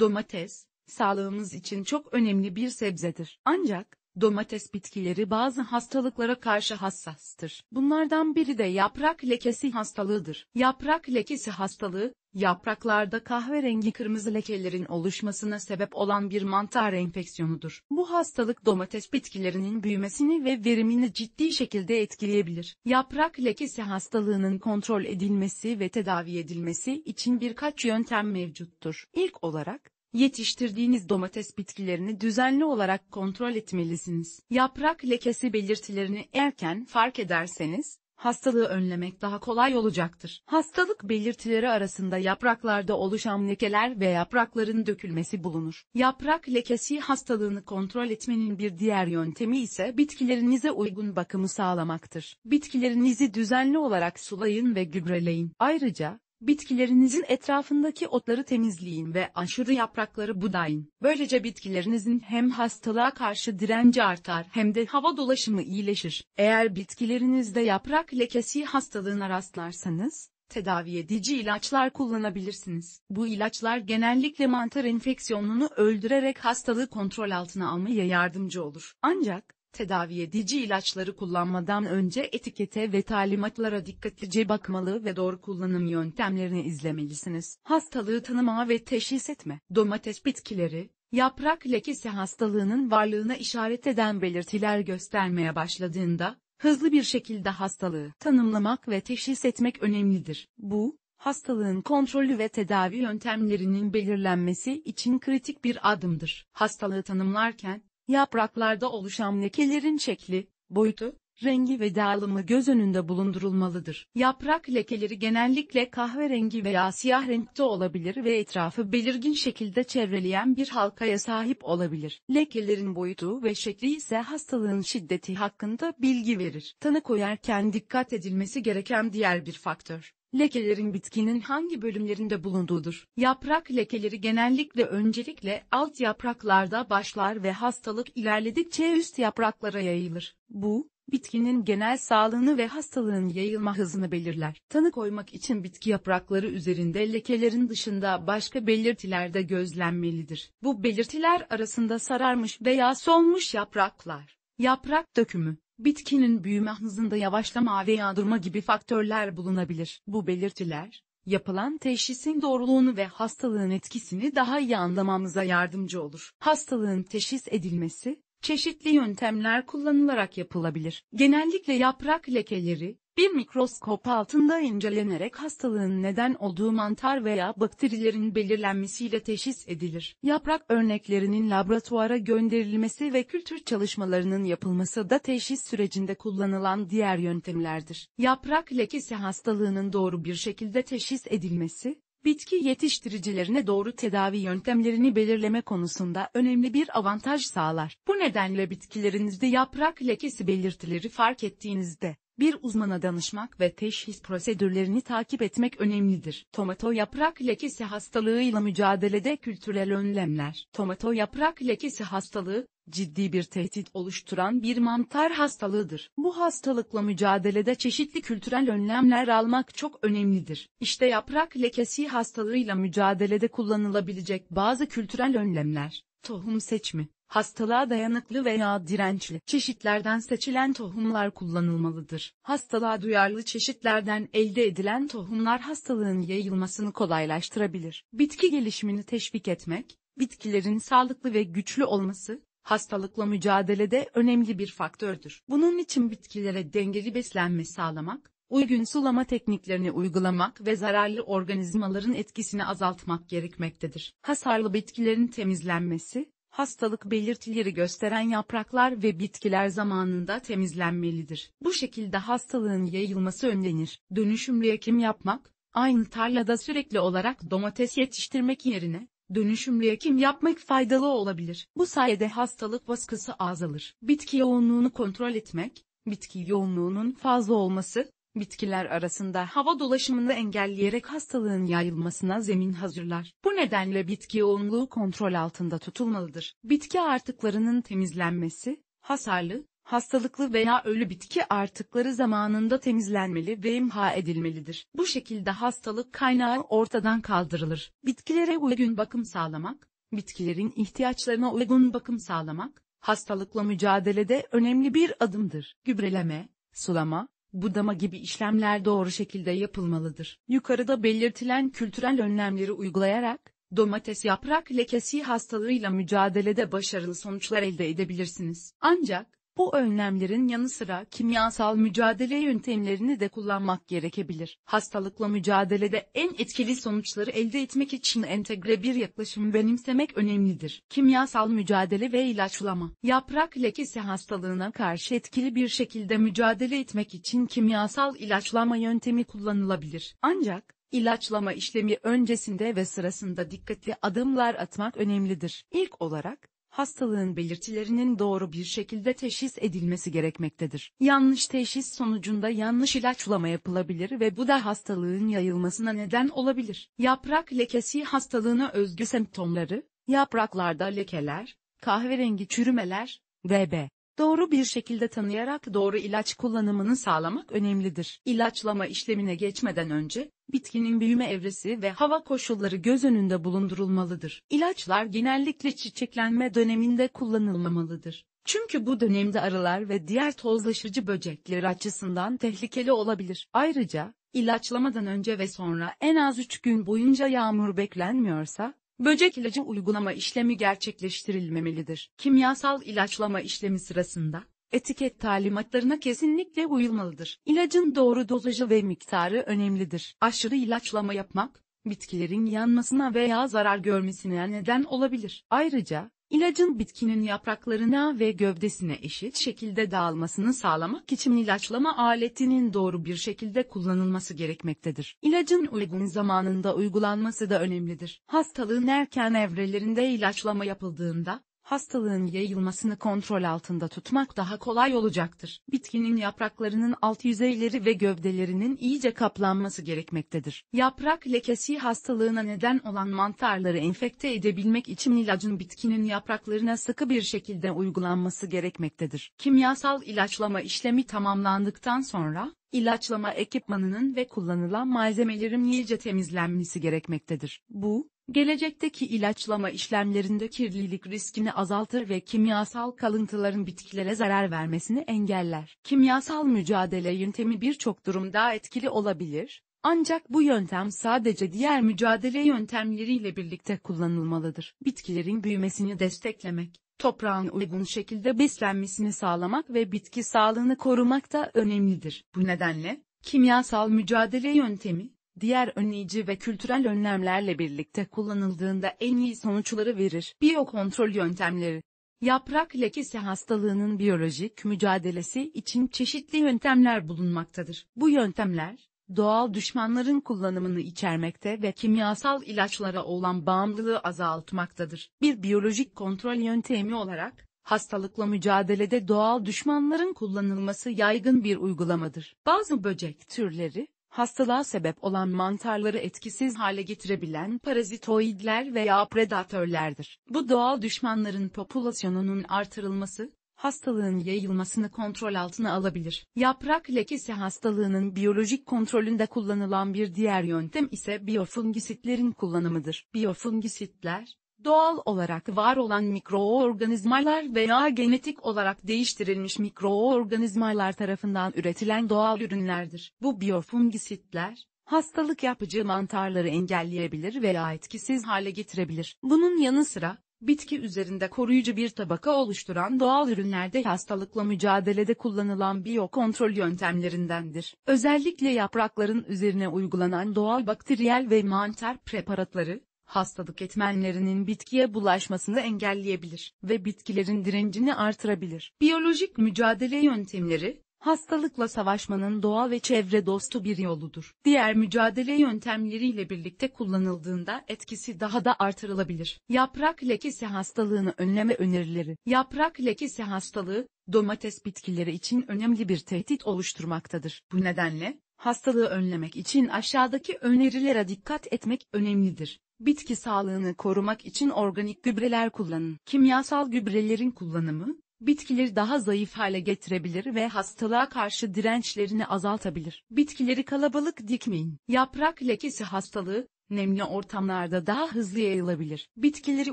Domates, sağlığımız için çok önemli bir sebzedir. Ancak, Domates bitkileri bazı hastalıklara karşı hassastır. Bunlardan biri de yaprak lekesi hastalığıdır. Yaprak lekesi hastalığı, yapraklarda kahverengi kırmızı lekelerin oluşmasına sebep olan bir mantar enfeksiyonudur. Bu hastalık domates bitkilerinin büyümesini ve verimini ciddi şekilde etkileyebilir. Yaprak lekesi hastalığının kontrol edilmesi ve tedavi edilmesi için birkaç yöntem mevcuttur. İlk olarak, Yetiştirdiğiniz domates bitkilerini düzenli olarak kontrol etmelisiniz. Yaprak lekesi belirtilerini erken fark ederseniz, hastalığı önlemek daha kolay olacaktır. Hastalık belirtileri arasında yapraklarda oluşan lekeler ve yaprakların dökülmesi bulunur. Yaprak lekesi hastalığını kontrol etmenin bir diğer yöntemi ise bitkilerinize uygun bakımı sağlamaktır. Bitkilerinizi düzenli olarak sulayın ve gübreleyin. Ayrıca, Bitkilerinizin etrafındaki otları temizleyin ve aşırı yaprakları budayın. Böylece bitkilerinizin hem hastalığa karşı direnci artar hem de hava dolaşımı iyileşir. Eğer bitkilerinizde yaprak lekesi hastalığına rastlarsanız, tedavi edici ilaçlar kullanabilirsiniz. Bu ilaçlar genellikle mantar enfeksiyonunu öldürerek hastalığı kontrol altına almaya yardımcı olur. Ancak, Tedavi edici ilaçları kullanmadan önce etikete ve talimatlara dikkatlice bakmalı ve doğru kullanım yöntemlerini izlemelisiniz. Hastalığı tanıma ve teşhis etme. Domates bitkileri, yaprak lekesi hastalığının varlığına işaret eden belirtiler göstermeye başladığında, hızlı bir şekilde hastalığı tanımlamak ve teşhis etmek önemlidir. Bu, hastalığın kontrolü ve tedavi yöntemlerinin belirlenmesi için kritik bir adımdır. Hastalığı tanımlarken, Yapraklarda oluşan lekelerin şekli, boyutu, rengi ve dağılımı göz önünde bulundurulmalıdır. Yaprak lekeleri genellikle kahverengi veya siyah renkte olabilir ve etrafı belirgin şekilde çevreleyen bir halkaya sahip olabilir. Lekelerin boyutu ve şekli ise hastalığın şiddeti hakkında bilgi verir. Tanı koyarken dikkat edilmesi gereken diğer bir faktör, lekelerin bitkinin hangi bölümlerinde bulunduğudur. Yaprak lekeleri genellikle öncelikle alt yapraklarda başlar ve hastalık ilerledikçe üst yapraklara yayılır. Bu, bitkinin genel sağlığını ve hastalığın yayılma hızını belirler. Tanı koymak için bitki yaprakları üzerinde lekelerin dışında başka belirtiler de gözlenmelidir. Bu belirtiler arasında sararmış veya solmuş yapraklar, yaprak dökümü, bitkinin büyüme hızında yavaşlama veya durma gibi faktörler bulunabilir. Bu belirtiler, yapılan teşhisin doğruluğunu ve hastalığın etkisini daha iyi anlamamıza yardımcı olur. Hastalığın teşhis edilmesi, çeşitli yöntemler kullanılarak yapılabilir. Genellikle yaprak lekeleri, bir mikroskop altında incelenerek hastalığın neden olduğu mantar veya bakterilerin belirlenmesiyle teşhis edilir. Yaprak örneklerinin laboratuvara gönderilmesi ve kültür çalışmalarının yapılması da teşhis sürecinde kullanılan diğer yöntemlerdir. Yaprak lekesi hastalığının doğru bir şekilde teşhis edilmesi, bitki yetiştiricilerine doğru tedavi yöntemlerini belirleme konusunda önemli bir avantaj sağlar. Bu nedenle bitkilerinizde yaprak lekesi belirtileri fark ettiğinizde, bir uzmana danışmak ve teşhis prosedürlerini takip etmek önemlidir. Tomato yaprak lekesi hastalığıyla mücadelede kültürel önlemler. Tomato yaprak lekesi hastalığı, ciddi bir tehdit oluşturan bir mantar hastalığıdır. Bu hastalıkla mücadelede çeşitli kültürel önlemler almak çok önemlidir. İşte yaprak lekesi hastalığıyla mücadelede kullanılabilecek bazı kültürel önlemler. Tohum seçimi hastalığa dayanıklı veya dirençli çeşitlerden seçilen tohumlar kullanılmalıdır. Hastalığa duyarlı çeşitlerden elde edilen tohumlar hastalığın yayılmasını kolaylaştırabilir. Bitki gelişimini teşvik etmek, bitkilerin sağlıklı ve güçlü olması, hastalıkla mücadelede önemli bir faktördür. Bunun için bitkilere dengeli beslenme sağlamak, uygun sulama tekniklerini uygulamak ve zararlı organizmaların etkisini azaltmak gerekmektedir. Hasarlı bitkilerin temizlenmesi, hastalık belirtileri gösteren yapraklar ve bitkiler zamanında temizlenmelidir. Bu şekilde hastalığın yayılması önlenir. Dönüşümlü ekim yapmak, aynı tarlada sürekli olarak domates yetiştirmek yerine, dönüşümlü ekim yapmak faydalı olabilir. Bu sayede hastalık baskısı azalır. Bitki yoğunluğunu kontrol etmek, bitki yoğunluğunun fazla olması, bitkiler arasında hava dolaşımını engelleyerek hastalığın yayılmasına zemin hazırlar. Bu nedenle bitki yoğunluğu kontrol altında tutulmalıdır. Bitki artıklarının temizlenmesi, hasarlı, hastalıklı veya ölü bitki artıkları zamanında temizlenmeli ve imha edilmelidir. Bu şekilde hastalık kaynağı ortadan kaldırılır. Bitkilere uygun bakım sağlamak, bitkilerin ihtiyaçlarına uygun bakım sağlamak, hastalıkla mücadelede önemli bir adımdır. Gübreleme, sulama, budama gibi işlemler doğru şekilde yapılmalıdır. Yukarıda belirtilen kültürel önlemleri uygulayarak, domates yaprak lekesi hastalığıyla mücadelede başarılı sonuçlar elde edebilirsiniz. Ancak, bu önlemlerin yanı sıra kimyasal mücadele yöntemlerini de kullanmak gerekebilir. Hastalıkla mücadelede en etkili sonuçları elde etmek için entegre bir yaklaşım benimsemek önemlidir. Kimyasal mücadele ve ilaçlama. Yaprak lekesi hastalığına karşı etkili bir şekilde mücadele etmek için kimyasal ilaçlama yöntemi kullanılabilir. Ancak ilaçlama işlemi öncesinde ve sırasında dikkatli adımlar atmak önemlidir. İlk olarak hastalığın belirtilerinin doğru bir şekilde teşhis edilmesi gerekmektedir. Yanlış teşhis sonucunda yanlış ilaçlama yapılabilir ve bu da hastalığın yayılmasına neden olabilir. Yaprak lekesi hastalığına özgü semptomları, yapraklarda lekeler, kahverengi çürümeler, vb. Doğru bir şekilde tanıyarak doğru ilaç kullanımını sağlamak önemlidir. İlaçlama işlemine geçmeden önce, bitkinin büyüme evresi ve hava koşulları göz önünde bulundurulmalıdır. İlaçlar genellikle çiçeklenme döneminde kullanılmamalıdır. Çünkü bu dönemde arılar ve diğer tozlaşıcı böcekler açısından tehlikeli olabilir. Ayrıca, ilaçlamadan önce ve sonra en az 3 gün boyunca yağmur beklenmiyorsa, Böcek ilacı uygulama işlemi gerçekleştirilmemelidir. Kimyasal ilaçlama işlemi sırasında, etiket talimatlarına kesinlikle uyulmalıdır. İlacın doğru dozajı ve miktarı önemlidir. Aşırı ilaçlama yapmak, bitkilerin yanmasına veya zarar görmesine neden olabilir. Ayrıca, İlacın bitkinin yapraklarına ve gövdesine eşit şekilde dağılmasını sağlamak için ilaçlama aletinin doğru bir şekilde kullanılması gerekmektedir. İlacın uygun zamanında uygulanması da önemlidir. Hastalığın erken evrelerinde ilaçlama yapıldığında, hastalığın yayılmasını kontrol altında tutmak daha kolay olacaktır. Bitkinin yapraklarının alt yüzeyleri ve gövdelerinin iyice kaplanması gerekmektedir. Yaprak lekesi hastalığına neden olan mantarları enfekte edebilmek için ilacın bitkinin yapraklarına sıkı bir şekilde uygulanması gerekmektedir. Kimyasal ilaçlama işlemi tamamlandıktan sonra, ilaçlama ekipmanının ve kullanılan malzemelerin iyice temizlenmesi gerekmektedir. Bu, Gelecekteki ilaçlama işlemlerinde kirlilik riskini azaltır ve kimyasal kalıntıların bitkilere zarar vermesini engeller. Kimyasal mücadele yöntemi birçok durumda etkili olabilir, ancak bu yöntem sadece diğer mücadele yöntemleriyle birlikte kullanılmalıdır. Bitkilerin büyümesini desteklemek, toprağın uygun şekilde beslenmesini sağlamak ve bitki sağlığını korumak da önemlidir. Bu nedenle, kimyasal mücadele yöntemi, diğer önleyici ve kültürel önlemlerle birlikte kullanıldığında en iyi sonuçları verir. Biyokontrol yöntemleri Yaprak lekesi hastalığının biyolojik mücadelesi için çeşitli yöntemler bulunmaktadır. Bu yöntemler, doğal düşmanların kullanımını içermekte ve kimyasal ilaçlara olan bağımlılığı azaltmaktadır. Bir biyolojik kontrol yöntemi olarak, hastalıkla mücadelede doğal düşmanların kullanılması yaygın bir uygulamadır. Bazı böcek türleri, hastalığa sebep olan mantarları etkisiz hale getirebilen parazitoidler veya predatörlerdir. Bu doğal düşmanların popülasyonunun artırılması, hastalığın yayılmasını kontrol altına alabilir. Yaprak lekesi hastalığının biyolojik kontrolünde kullanılan bir diğer yöntem ise biofungisitlerin kullanımıdır. Biofungisitler Doğal olarak var olan mikroorganizmalar veya genetik olarak değiştirilmiş mikroorganizmalar tarafından üretilen doğal ürünlerdir. Bu biofungisitler hastalık yapıcı mantarları engelleyebilir veya etkisiz hale getirebilir. Bunun yanı sıra, bitki üzerinde koruyucu bir tabaka oluşturan doğal ürünlerde hastalıkla mücadelede kullanılan biyokontrol yöntemlerindendir. Özellikle yaprakların üzerine uygulanan doğal bakteriyel ve mantar preparatları, hastalık etmenlerinin bitkiye bulaşmasını engelleyebilir ve bitkilerin direncini artırabilir. Biyolojik mücadele yöntemleri, hastalıkla savaşmanın doğa ve çevre dostu bir yoludur. Diğer mücadele yöntemleriyle birlikte kullanıldığında etkisi daha da artırılabilir. Yaprak lekesi hastalığını önleme önerileri. Yaprak lekesi hastalığı, domates bitkileri için önemli bir tehdit oluşturmaktadır. Bu nedenle, hastalığı önlemek için aşağıdaki önerilere dikkat etmek önemlidir. Bitki sağlığını korumak için organik gübreler kullanın. Kimyasal gübrelerin kullanımı, bitkileri daha zayıf hale getirebilir ve hastalığa karşı dirençlerini azaltabilir. Bitkileri kalabalık dikmeyin. Yaprak lekesi hastalığı, nemli ortamlarda daha hızlı yayılabilir. Bitkileri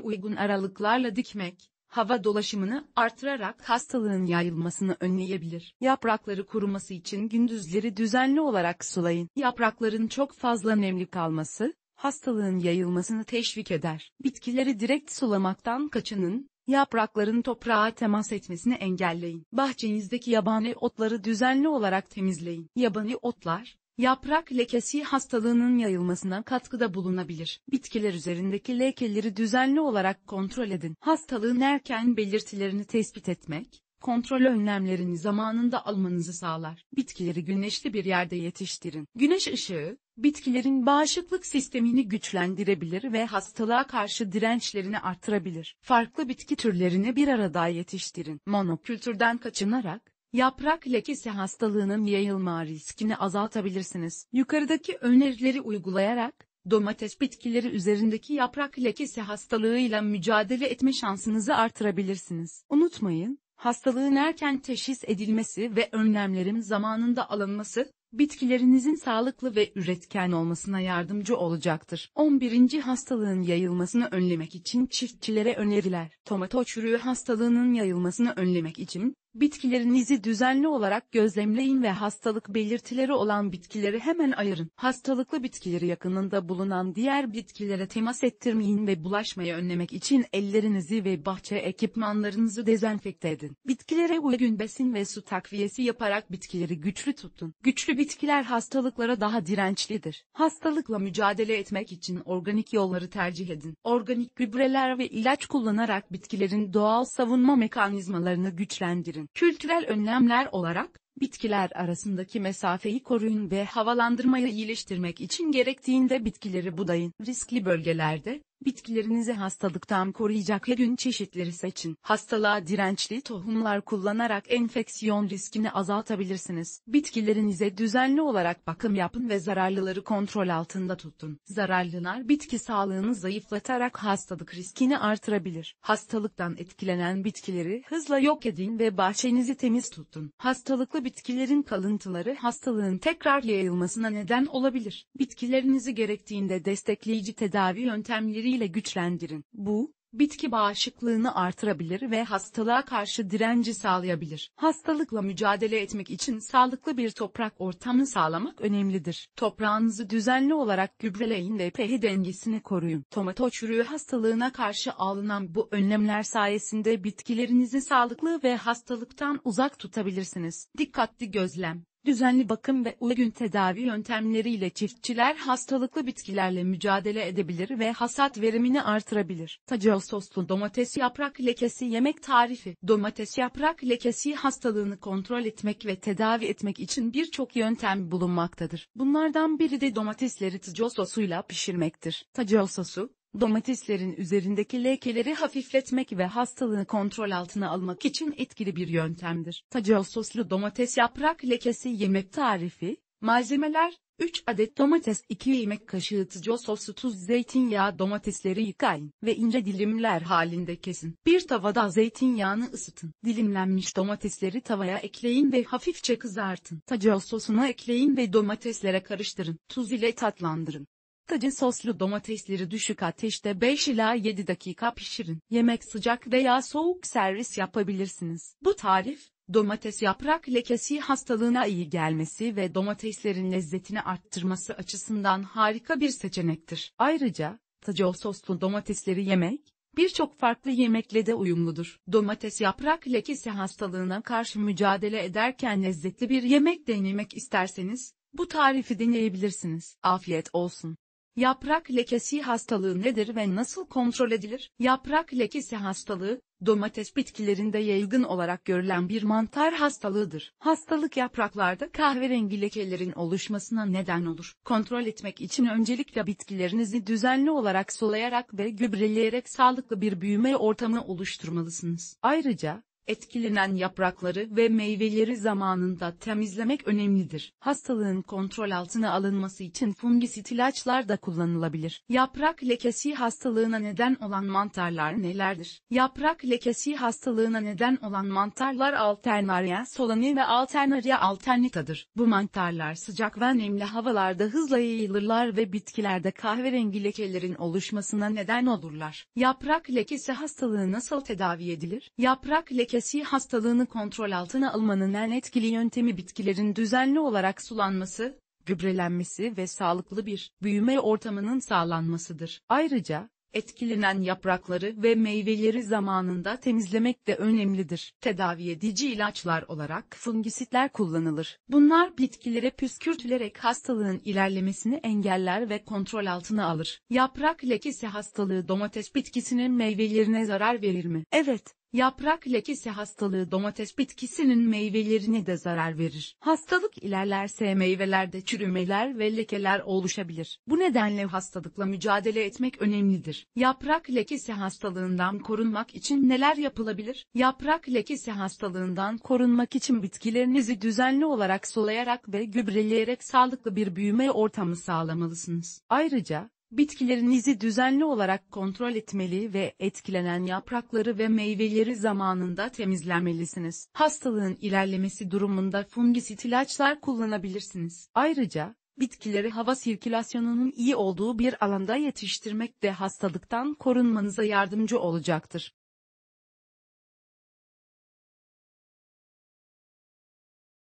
uygun aralıklarla dikmek, hava dolaşımını artırarak hastalığın yayılmasını önleyebilir. Yaprakları kuruması için gündüzleri düzenli olarak sulayın. Yaprakların çok fazla nemli kalması, hastalığın yayılmasını teşvik eder. Bitkileri direkt sulamaktan kaçının, yaprakların toprağa temas etmesini engelleyin. Bahçenizdeki yabani otları düzenli olarak temizleyin. Yabani otlar, yaprak lekesi hastalığının yayılmasına katkıda bulunabilir. Bitkiler üzerindeki lekeleri düzenli olarak kontrol edin. Hastalığın erken belirtilerini tespit etmek, kontrol önlemlerini zamanında almanızı sağlar. Bitkileri güneşli bir yerde yetiştirin. Güneş ışığı, bitkilerin bağışıklık sistemini güçlendirebilir ve hastalığa karşı dirençlerini artırabilir. Farklı bitki türlerini bir arada yetiştirin. Monokültürden kaçınarak, Yaprak lekesi hastalığının yayılma riskini azaltabilirsiniz. Yukarıdaki önerileri uygulayarak, domates bitkileri üzerindeki yaprak lekesi hastalığıyla mücadele etme şansınızı artırabilirsiniz. Unutmayın, hastalığın erken teşhis edilmesi ve önlemlerin zamanında alınması, bitkilerinizin sağlıklı ve üretken olmasına yardımcı olacaktır. 11. Hastalığın yayılmasını önlemek için çiftçilere öneriler. Tomato çürüğü hastalığının yayılmasını önlemek için, Bitkilerinizi düzenli olarak gözlemleyin ve hastalık belirtileri olan bitkileri hemen ayırın. Hastalıklı bitkileri yakınında bulunan diğer bitkilere temas ettirmeyin ve bulaşmayı önlemek için ellerinizi ve bahçe ekipmanlarınızı dezenfekte edin. Bitkilere uygun besin ve su takviyesi yaparak bitkileri güçlü tutun. Güçlü bitkiler hastalıklara daha dirençlidir. Hastalıkla mücadele etmek için organik yolları tercih edin. Organik gübreler ve ilaç kullanarak bitkilerin doğal savunma mekanizmalarını güçlendirin gösterin. Kültürel önlemler olarak, bitkiler arasındaki mesafeyi koruyun ve havalandırmayı iyileştirmek için gerektiğinde bitkileri budayın. Riskli bölgelerde, Bitkilerinizi hastalıktan koruyacak her gün çeşitleri seçin. Hastalığa dirençli tohumlar kullanarak enfeksiyon riskini azaltabilirsiniz. Bitkilerinize düzenli olarak bakım yapın ve zararlıları kontrol altında tutun. Zararlılar bitki sağlığını zayıflatarak hastalık riskini artırabilir. Hastalıktan etkilenen bitkileri hızla yok edin ve bahçenizi temiz tutun. Hastalıklı bitkilerin kalıntıları hastalığın tekrar yayılmasına neden olabilir. Bitkilerinizi gerektiğinde destekleyici tedavi yöntemleri ile güçlendirin. Bu, bitki bağışıklığını artırabilir ve hastalığa karşı direnci sağlayabilir. Hastalıkla mücadele etmek için sağlıklı bir toprak ortamı sağlamak önemlidir. Toprağınızı düzenli olarak gübreleyin ve pH dengesini koruyun. Tomato çürüğü hastalığına karşı alınan bu önlemler sayesinde bitkilerinizi sağlıklı ve hastalıktan uzak tutabilirsiniz. Dikkatli gözlem Düzenli bakım ve uygun tedavi yöntemleriyle çiftçiler hastalıklı bitkilerle mücadele edebilir ve hasat verimini artırabilir. Tacos soslu domates yaprak lekesi yemek tarifi. Domates yaprak lekesi hastalığını kontrol etmek ve tedavi etmek için birçok yöntem bulunmaktadır. Bunlardan biri de domatesleri tacos sosuyla pişirmektir. Tacos sosu, Domateslerin üzerindeki lekeleri hafifletmek ve hastalığı kontrol altına almak için etkili bir yöntemdir. Tacos soslu domates yaprak lekesi yemek tarifi, malzemeler, 3 adet domates 2 yemek kaşığı tıco sosu tuz zeytinyağı domatesleri yıkayın ve ince dilimler halinde kesin. Bir tavada zeytinyağını ısıtın. Dilimlenmiş domatesleri tavaya ekleyin ve hafifçe kızartın. Taco sosuna ekleyin ve domateslere karıştırın. Tuz ile tatlandırın. Tacin soslu domatesleri düşük ateşte 5 ila 7 dakika pişirin. Yemek sıcak veya soğuk servis yapabilirsiniz. Bu tarif, domates yaprak lekesi hastalığına iyi gelmesi ve domateslerin lezzetini arttırması açısından harika bir seçenektir. Ayrıca, tacol soslu domatesleri yemek, birçok farklı yemekle de uyumludur. Domates yaprak lekesi hastalığına karşı mücadele ederken lezzetli bir yemek denemek isterseniz, bu tarifi deneyebilirsiniz. Afiyet olsun. Yaprak lekesi hastalığı nedir ve nasıl kontrol edilir? Yaprak lekesi hastalığı, domates bitkilerinde yaygın olarak görülen bir mantar hastalığıdır. Hastalık yapraklarda kahverengi lekelerin oluşmasına neden olur. Kontrol etmek için öncelikle bitkilerinizi düzenli olarak sulayarak ve gübreleyerek sağlıklı bir büyüme ortamı oluşturmalısınız. Ayrıca, Etkilenen yaprakları ve meyveleri zamanında temizlemek önemlidir. Hastalığın kontrol altına alınması için fungisit ilaçlar da kullanılabilir. Yaprak lekesi hastalığına neden olan mantarlar nelerdir? Yaprak lekesi hastalığına neden olan mantarlar Alternaria solani ve Alternaria alternitadır. Bu mantarlar sıcak ve nemli havalarda hızla yayılırlar ve bitkilerde kahverengi lekelerin oluşmasına neden olurlar. Yaprak lekesi hastalığı nasıl tedavi edilir? Yaprak lekesi lekesi hastalığını kontrol altına almanın en etkili yöntemi bitkilerin düzenli olarak sulanması, gübrelenmesi ve sağlıklı bir büyüme ortamının sağlanmasıdır. Ayrıca, etkilenen yaprakları ve meyveleri zamanında temizlemek de önemlidir. Tedavi edici ilaçlar olarak fungisitler kullanılır. Bunlar bitkilere püskürtülerek hastalığın ilerlemesini engeller ve kontrol altına alır. Yaprak lekesi hastalığı domates bitkisinin meyvelerine zarar verir mi? Evet, Yaprak lekesi hastalığı domates bitkisinin meyvelerine de zarar verir. Hastalık ilerlerse meyvelerde çürümeler ve lekeler oluşabilir. Bu nedenle hastalıkla mücadele etmek önemlidir. Yaprak lekesi hastalığından korunmak için neler yapılabilir? Yaprak lekesi hastalığından korunmak için bitkilerinizi düzenli olarak sulayarak ve gübreleyerek sağlıklı bir büyüme ortamı sağlamalısınız. Ayrıca, Bitkilerinizi düzenli olarak kontrol etmeli ve etkilenen yaprakları ve meyveleri zamanında temizlemelisiniz. Hastalığın ilerlemesi durumunda fungisit ilaçlar kullanabilirsiniz. Ayrıca, bitkileri hava sirkülasyonunun iyi olduğu bir alanda yetiştirmek de hastalıktan korunmanıza yardımcı olacaktır.